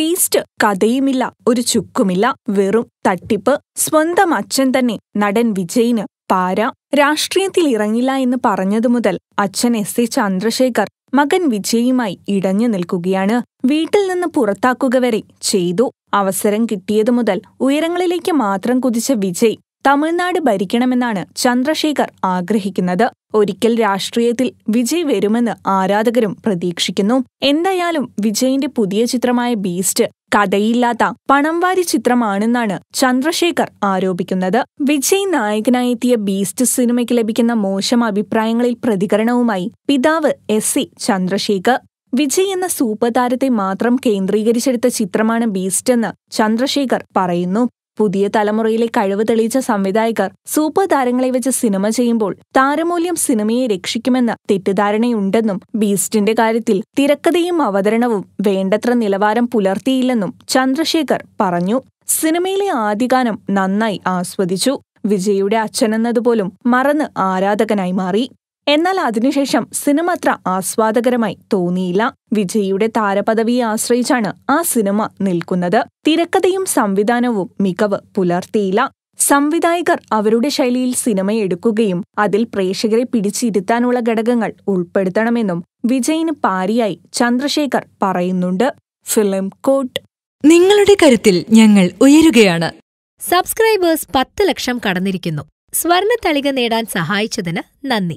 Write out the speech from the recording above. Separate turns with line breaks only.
beast കഥയുമില്ല ഒരു ചുക്കുമില്ല വെറും തട്ടിപ്പ് സ്വന്തം അച്ഛൻ തന്നെ നടൻ വിജയിന് പാര രാഷ്ട്രീയത്തിൽ ഇറങ്ങില്ല എന്ന് പറഞ്ഞതു മുതൽ അച്ഛൻ എസ് എ ചന്ദ്രശേഖർ മകൻ വിജയുമായി ഇടഞ്ഞു നിൽക്കുകയാണ് വീട്ടിൽ നിന്ന് പുറത്താക്കുക വരെ ചെയ്തു അവസരം കിട്ടിയതു മുതൽ ഉയരങ്ങളിലേക്ക് മാത്രം കുതിച്ച വിജയ് തമിഴ്നാട് ഭരിക്കണമെന്നാണ് ചന്ദ്രശേഖർ ആഗ്രഹിക്കുന്നത് ഒരിക്കൽ രാഷ്ട്രീയത്തിൽ വിജയ് വരുമെന്ന് ആരാധകരും പ്രതീക്ഷിക്കുന്നു എന്തായാലും വിജയിന്റെ പുതിയ ചിത്രമായ ബീസ്റ്റ് കഥയില്ലാത്ത പണംവാരി ചിത്രമാണെന്നാണ് ചന്ദ്രശേഖർ ആരോപിക്കുന്നത് വിജയ് നായകനായെത്തിയ ബീസ്റ്റ് സിനിമയ്ക്ക് ലഭിക്കുന്ന മോശം അഭിപ്രായങ്ങളിൽ പ്രതികരണവുമായി പിതാവ് എസ് സി ചന്ദ്രശേഖർ വിജയ് എന്ന സൂപ്പർ താരത്തെ മാത്രം കേന്ദ്രീകരിച്ചെടുത്ത ചിത്രമാണ് ബീസ്റ്റ് എന്ന് ചന്ദ്രശേഖർ പറയുന്നു പുതിയ തലമുറയിലെ കഴിവ് തെളിയിച്ച സംവിധായകർ സൂപ്പർ താരങ്ങളെ വെച്ച് സിനിമ ചെയ്യുമ്പോൾ താരമൂല്യം സിനിമയെ രക്ഷിക്കുമെന്ന തെറ്റിദ്ധാരണയുണ്ടെന്നും ബീസ്റ്റിന്റെ കാര്യത്തിൽ തിരക്കഥയും അവതരണവും വേണ്ടത്ര നിലവാരം പുലർത്തിയില്ലെന്നും ചന്ദ്രശേഖർ പറഞ്ഞു സിനിമയിലെ ആദ്യ നന്നായി ആസ്വദിച്ചു വിജയുടെ അച്ഛനെന്നതുപോലും മറന്ന് ആരാധകനായി മാറി എന്നാൽ അതിനുശേഷം സിനിമ അത്ര ആസ്വാദകരമായി തോന്നിയില്ല വിജയിയുടെ താരപദവിയെ ആശ്രയിച്ചാണ് ആ സിനിമ നിൽക്കുന്നത് തിരക്കഥയും സംവിധാനവും മികവ് പുലർത്തിയില്ല സംവിധായകർ അവരുടെ ശൈലിയിൽ സിനിമ എടുക്കുകയും അതിൽ പ്രേക്ഷകരെ പിടിച്ചിരുത്താനുള്ള ഘടകങ്ങൾ ഉൾപ്പെടുത്തണമെന്നും വിജയിന് പാരിയായി ചന്ദ്രശേഖർ പറയുന്നുണ്ട് ഫിലിം കോട്ട് നിങ്ങളുടെ കരുത്തിൽ
ഞങ്ങൾ ഉയരുകയാണ് സബ്സ്ക്രൈബേഴ്സ് പത്ത് ലക്ഷം കടന്നിരിക്കുന്നു സ്വർണ തളിക നേടാൻ സഹായിച്ചതിന് നന്ദി